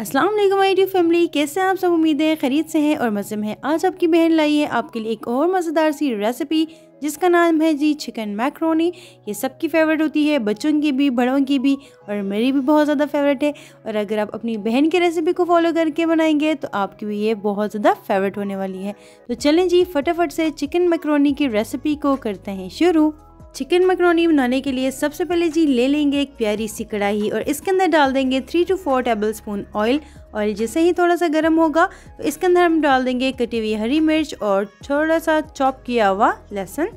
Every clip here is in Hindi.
अस्सलाम वालेकुम माय डियर फैमिली कैसे हैं आप सब उम्मीद है खरीद से हैं और मज़े में हैं आज आपकी बहन लाई है आपके लिए एक और मज़ेदार सी रेसिपी जिसका नाम है जी चिकन मैक्रोनी ये सबकी फेवरेट होती है बच्चों की भी बड़ों की भी और मेरी भी बहुत ज़्यादा फेवरेट है और अगर आप अपनी बहन की रेसिपी को फॉलो करके बनाएंगे तो आपकी भी ये बहुत ज़्यादा फेवरेट होने वाली है तो चलें जी फटाफट से चिकन मैक्रोनी की रेसिपी को करते हैं शुरू चिकन मकरोनी बनाने के लिए सबसे पहले जी ले लेंगे एक प्यारी सी कढ़ाई और इसके अंदर डाल देंगे three to four tablespoon oil oil जैसे ही थोड़ा सा गर्म होगा तो इसके अंदर हम डाल देंगे कटी हुई हरी मिर्च और थोड़ा सा चॉप किया हुआ लहसुन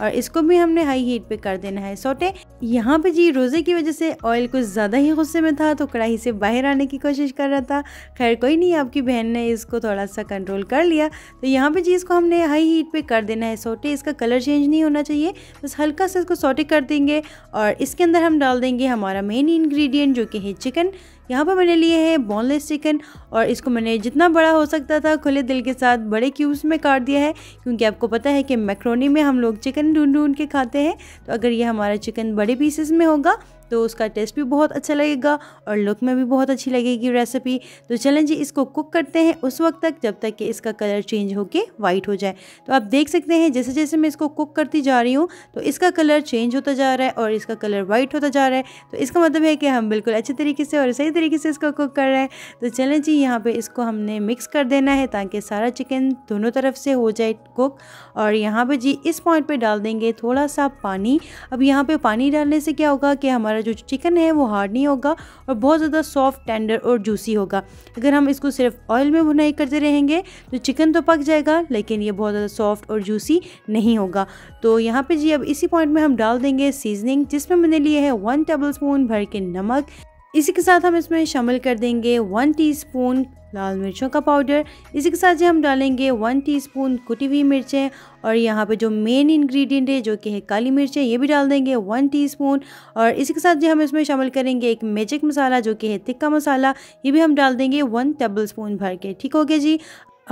और इसको भी हमने हाई हीट पे कर देना है सोटे यहाँ पे जी रोज़े की वजह से ऑयल कुछ ज़्यादा ही गुस्से में था तो कढ़ाई से बाहर आने की कोशिश कर रहा था खैर कोई नहीं आपकी बहन ने इसको थोड़ा सा कंट्रोल कर लिया तो यहाँ पे जी इसको हमने हाई हीट पे कर देना है सोटे इसका कलर चेंज नहीं होना चाहिए बस हल्का सा इसको सोटे कर देंगे और इसके अंदर हम डाल देंगे हमारा मेन इन्ग्रीडियंट जो कि है चिकन यहाँ पर मैंने लिए हैं बोनलेस चिकन और इसको मैंने जितना बड़ा हो सकता था खुले दिल के साथ बड़े क्यूब्स में काट दिया है क्योंकि आपको पता है कि मैक्रोनी में हम लोग चिकन चिकन ढूंढ ढूंढ के खाते हैं तो अगर ये हमारा चिकन बड़े पीसेस में होगा तो उसका टेस्ट भी बहुत अच्छा लगेगा और लुक में भी बहुत अच्छी लगेगी रेसिपी तो चलें जी इसको कुक करते हैं उस वक्त तक जब तक कि इसका कलर चेंज होकर वाइट हो जाए तो आप देख सकते हैं जैसे जैसे मैं इसको कुक करती जा रही हूँ तो इसका कलर चेंज होता जा रहा है और इसका कलर वाइट होता जा रहा है तो इसका मतलब है कि हम बिल्कुल अच्छे तरीके से और सही तरीके से इसको कुक कर रहे हैं तो चलें जी यहाँ पर इसको हमने मिक्स कर देना है ताकि सारा चिकन दोनों तरफ से हो जाए कुक और यहाँ पर जी इस पॉइंट पर डाल देंगे थोड़ा सा पानी अब यहाँ पर पानी डालने से क्या होगा कि हमारा जो चिकन है वो हार्ड नहीं होगा और बहुत ज़्यादा सॉफ्ट टेंडर और जूसी होगा अगर हम इसको सिर्फ ऑयल में भुनाई करते रहेंगे तो चिकन तो पक जाएगा लेकिन ये बहुत ज़्यादा सॉफ्ट और जूसी नहीं होगा तो यहाँ पर जी अब इसी पॉइंट में हम डाल देंगे सीजनिंग जिसमें मैंने लिए है वन टेबल स्पून भर के नमक इसी के साथ हम इसमें शामिल कर देंगे वन टीस्पून लाल मिर्चों का पाउडर इसी के साथ जो हम डालेंगे वन टीस्पून कुटी हुई मिर्चें और यहाँ पे जो मेन इंग्रेडिएंट है जो कि है काली मिर्चें ये भी डाल देंगे वन टीस्पून और इसी के साथ जो हम इसमें शामिल करेंगे एक मैजिक मसाला जो कि है तिक्का मसाला ये भी हम डाल देंगे वन टेबल स्पून भर के ठीक हो गया जी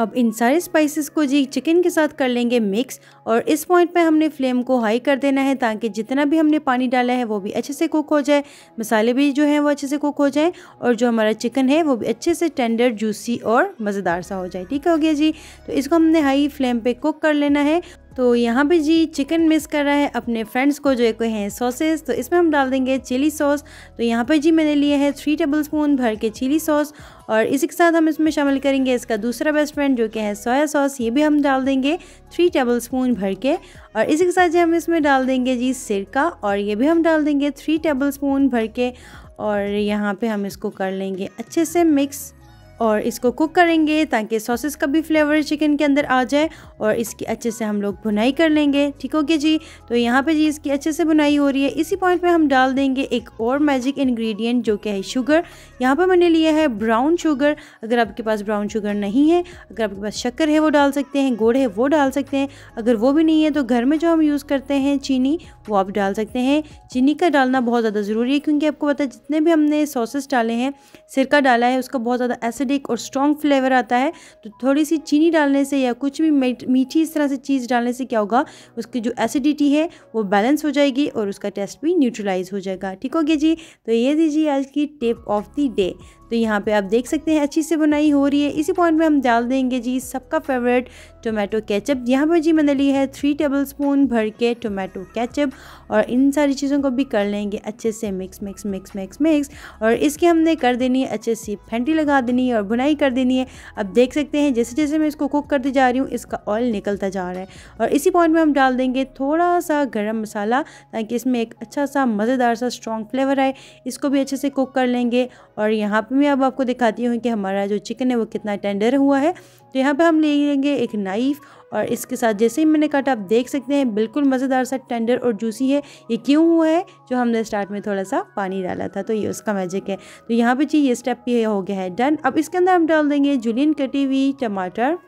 अब इन सारे स्पाइसेस को जी चिकन के साथ कर लेंगे मिक्स और इस पॉइंट पे हमने फ्लेम को हाई कर देना है ताकि जितना भी हमने पानी डाला है वो भी अच्छे से कुक हो जाए मसाले भी जो हैं वो अच्छे से कुक हो जाए और जो हमारा चिकन है वो भी अच्छे से टेंडर जूसी और मज़ेदार सा हो जाए ठीक हो गया जी तो इसको हमने हाई फ्लेम पर कुक कर लेना है तो यहाँ पे जी चिकन मिस कर रहा है अपने फ्रेंड्स को जो एक हैं सॉसेस तो इसमें हम डाल देंगे चिली सॉस तो यहाँ पे जी मैंने लिए है थ्री टेबल स्पून भर के चिली सॉस और इसी के साथ हम इसमें शामिल करेंगे इसका दूसरा बेस्ट फ्रेंड जो कि है सोया सॉस ये भी हम डाल देंगे थ्री टेबल स्पून भर के और इसी के साथ जी हम इसमें डाल देंगे जी सिरका और ये भी हम डाल देंगे थ्री टेबल स्पून भर के और यहाँ पर हम इसको कर लेंगे अच्छे से मिक्स और इसको कुक करेंगे ताकि सॉसेस का भी फ्लेवर चिकन के अंदर आ जाए और इसकी अच्छे से हम लोग भुनाई कर लेंगे ठीक हो गया जी तो यहाँ पे जी इसकी अच्छे से भुनाई हो रही है इसी पॉइंट में हम डाल देंगे एक और मैजिक इंग्रेडिएंट जो कि है शुगर यहाँ पर मैंने लिया है ब्राउन शुगर अगर आपके पास ब्राउन शुगर नहीं है अगर आपके पास शक्कर है वो डाल सकते हैं गुड़ है वो डाल सकते हैं अगर वो भी नहीं है तो घर में जो हम यूज़ करते हैं चीनी वो आप डाल सकते हैं चीनी का डालना बहुत ज़्यादा ज़रूरी है क्योंकि आपको पता है जितने भी हमने सॉसेस डाले हैं सिरका डाला है उसका बहुत ज़्यादा एसिड एसिडिक और स्ट्रॉन्ग फ्लेवर आता है तो थोड़ी सी चीनी डालने से या कुछ भी मीठी इस तरह से चीज़ डालने से क्या होगा उसकी जो एसिडिटी है वो बैलेंस हो जाएगी और उसका टेस्ट भी न्यूट्रलाइज हो जाएगा ठीक हो गया जी तो ये दीजिए आज की टिप ऑफ दी डे तो यहाँ पे आप देख सकते हैं अच्छी से बुनाई हो रही है इसी पॉइंट में हम डाल देंगे जी सबका फेवरेट टोमेटो केचप यहाँ पर जी मैंने ली है थ्री टेबल स्पून भर के टोमेटो केचप और इन सारी चीज़ों को भी कर लेंगे अच्छे से mix mix mix mix mix और इसकी हमने कर देनी है अच्छे से फेंटी लगा देनी है और बुनाई कर देनी है अब देख सकते हैं जैसे जैसे मैं इसको कुक करती जा रही हूँ इसका ऑयल निकलता जा रहा है और इसी पॉइंट में हम डाल देंगे थोड़ा सा गर्म मसाला ताकि इसमें एक अच्छा सा मज़ेदार सा स्ट्रॉन्ग फ्लेवर आए इसको भी अच्छे से कुक कर लेंगे और यहाँ पर मैं अब आपको दिखाती हूँ कि हमारा जो चिकन है वो कितना टेंडर हुआ है तो यहाँ पे हम ले लेंगे एक नाइफ़ और इसके साथ जैसे ही मैंने काटा आप देख सकते हैं बिल्कुल मज़ेदार सा टेंडर और जूसी है ये क्यों हुआ है जो हमने स्टार्ट में थोड़ा सा पानी डाला था तो ये उसका मैजिक है तो यहाँ पर जी ये स्टेप भी हो गया है डन अब इसके अंदर हम डाल देंगे जुलियन कटी हुई टमाटर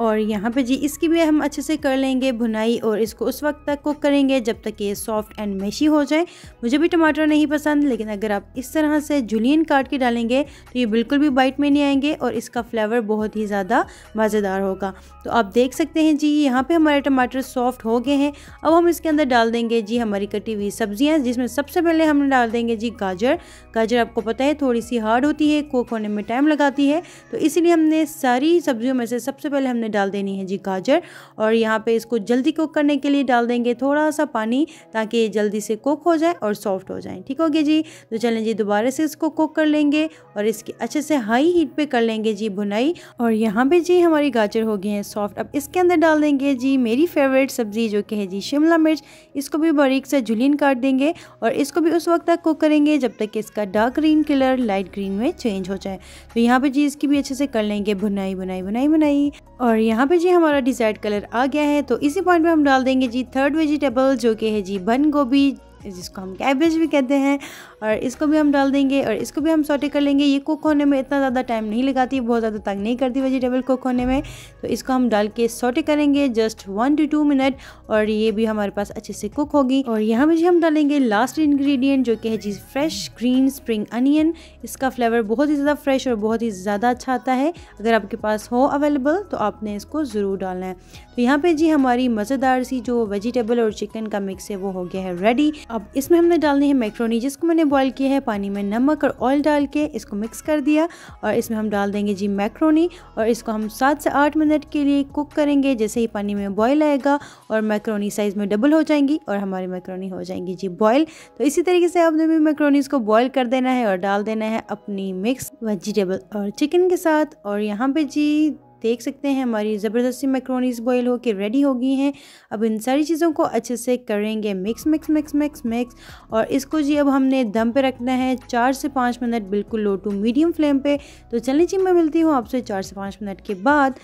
और यहाँ पे जी इसकी भी हम अच्छे से कर लेंगे भुनाई और इसको उस वक्त तक कुक करेंगे जब तक ये सॉफ्ट एंड मैशी हो जाए मुझे भी टमाटर नहीं पसंद लेकिन अगर आप इस तरह से जुलियन काट के डालेंगे तो ये बिल्कुल भी बाइट में नहीं आएंगे और इसका फ्लेवर बहुत ही ज़्यादा मज़ेदार होगा तो आप देख सकते हैं जी यहाँ पर हमारे टमाटर सॉफ्ट हो गए हैं अब हम इसके अंदर डाल देंगे जी हमारी कटी हुई सब्जियाँ जिसमें सबसे पहले हम डाल देंगे जी गाजर गाजर आपको पता है थोड़ी सी हार्ड होती है कुक होने में टाइम लगाती है तो इसीलिए हमने सारी सब्जियों में से सबसे पहले हमने हमने डाल देनी है जी गाजर और यहाँ पे इसको जल्दी कुक करने के लिए डाल देंगे थोड़ा सा पानी ताकि ये जल्दी से कुक हो जाए और सॉफ्ट हो जाए ठीक हो गया जी तो चलें जी दोबारा से इसको कुक कर लेंगे और इसके अच्छे से हाई हीट पर कर लेंगे जी भुनाई और यहाँ पर जी हमारी गाजर हो गई है सॉफ्ट अब इसके अंदर डाल देंगे जी मेरी फेवरेट सब्ज़ी जो कि है जी शिमला मिर्च इसको भी बारीक से जुलिन काट देंगे और इसको भी उस वक्त तक कुक करेंगे जब तक इसका dark green colour light green में चेंज हो जाए तो यहाँ पे जी इसकी भी अच्छे से कर लेंगे भुनाई भुनाई भुनाई भुनाई और और यहाँ पे जी हमारा डिज़ायर्ड कलर आ गया है तो इसी पॉइंट पे हम डाल देंगे जी थर्ड वेजिटेबल जो कि है जी बंद गोभी जिसको हम कैबेज भी कहते हैं और इसको भी हम डाल देंगे और इसको भी हम सोटे कर लेंगे ये कुक होने में इतना ज़्यादा टाइम नहीं लगाती बहुत ज़्यादा तंग नहीं करती वेजिटेबल कुक होने में तो इसको हम डाल के सोटे करेंगे just one to two minute और ये भी हमारे पास अच्छे से कुक होगी और यहाँ पर हम डालेंगे लास्ट इन्ग्रीडियंट जो कि है जी फ्रेश ग्रीन स्प्रिंग अनियन इसका फ्लेवर बहुत ही ज़्यादा फ्रेश और बहुत ही ज़्यादा अच्छा आता है अगर आपके पास हो अवेलेबल तो आपने इसको ज़रूर डालना है तो यहाँ पे जी हमारी मज़ेदार सी जो वेजिटेबल और चिकन का मिक्स है वो हो गया है रेडी अब इसमें हमने डालनी है मैक्रोनी जिसको मैंने बॉईल किया है पानी में नमक और ऑयल डाल के इसको मिक्स कर दिया और इसमें हम डाल देंगे जी मैक्रोनी और इसको हम सात से आठ मिनट के लिए कुक करेंगे जैसे ही पानी में बॉईल आएगा और मैक्रोनी साइज़ में डबल हो जाएंगी और हमारी मैक्रोनी हो जाएंगी जी बॉयल तो इसी तरीके से आपने भी मैक्रोनीज़ को बॉयल कर देना है और डाल देना है अपनी मिक्स वेजिटेबल और चिकन के साथ और यहाँ पर जी देख सकते हैं हमारी ज़बरदस्ती मैक्रोनीस बॉयल होकर रेडी हो गई हैं अब इन सारी चीज़ों को अच्छे से करेंगे mix mix mix mix mix और इसको जी अब हमने दम पे रखना है चार से पाँच मिनट बिल्कुल लो टू मीडियम फ्लेम पे तो चलें जी मैं मिलती हूँ आपसे चार से पाँच मिनट के बाद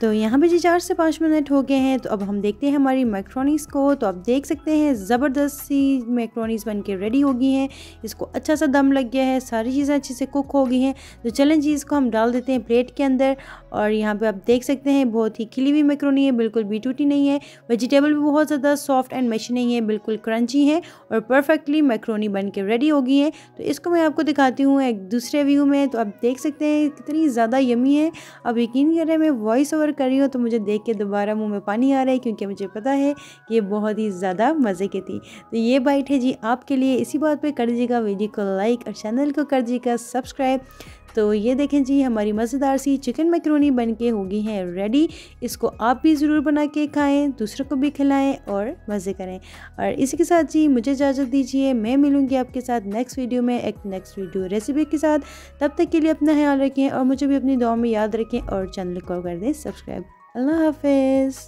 तो यहाँ पे जी चार से पाँच मिनट हो गए हैं तो अब हम देखते हैं हमारी मैक्रोनीस को तो आप देख सकते हैं ज़बरदस्त सी मैक्रोनीस बन के रेडी हो गई हैं इसको अच्छा सा दम लग गया है सारी चीज़ें अच्छे से कुक हो गई हैं तो चलें जी इसको हम डाल देते हैं प्लेट के अंदर और यहाँ पर आप देख सकते हैं बहुत ही खिली हुई मैक्रोनी है बिल्कुल भी टूटी नहीं है वेजिटेबल भी बहुत ज़्यादा सॉफ्ट एंड मशी नहीं है बिल्कुल क्रंची है और परफेक्टली मैक्रोनी बन के रेडी हो गई है तो इसको मैं आपको दिखाती हूँ एक दूसरे व्यू में तो आप देख सकते हैं कितनी ज़्यादा यमी है अब यकीन करें मैं वॉइस ओवर और कर रही हूँ तो मुझे देख के दोबारा मुँह में पानी आ रहा है क्योंकि मुझे पता है कि ये बहुत ही ज़्यादा मज़े की थी तो ये बाइट है जी आपके लिए इसी बात पर कर दीजिएगा वीडियो को लाइक और चैनल को कर दीजिएगा सब्सक्राइब तो ये देखें जी हमारी मज़ेदार सी चिकन मैक्रोनी बन के हो गई है रेडी इसको आप भी ज़रूर बना के खाएँ दूसरों को भी खिलाएँ और मज़े करें और इसी के साथ जी मुझे इजाज़त दीजिए मैं मिलूँगी आपके साथ नेक्स्ट वीडियो में एक नेक्स्ट वीडियो रेसिपी के साथ तब तक के लिए अपना ख्याल रखें और मुझे भी अपनी दुआ में याद रखें और चैनल को कर दें सब्सक्राइब अल्लाह हाफिज़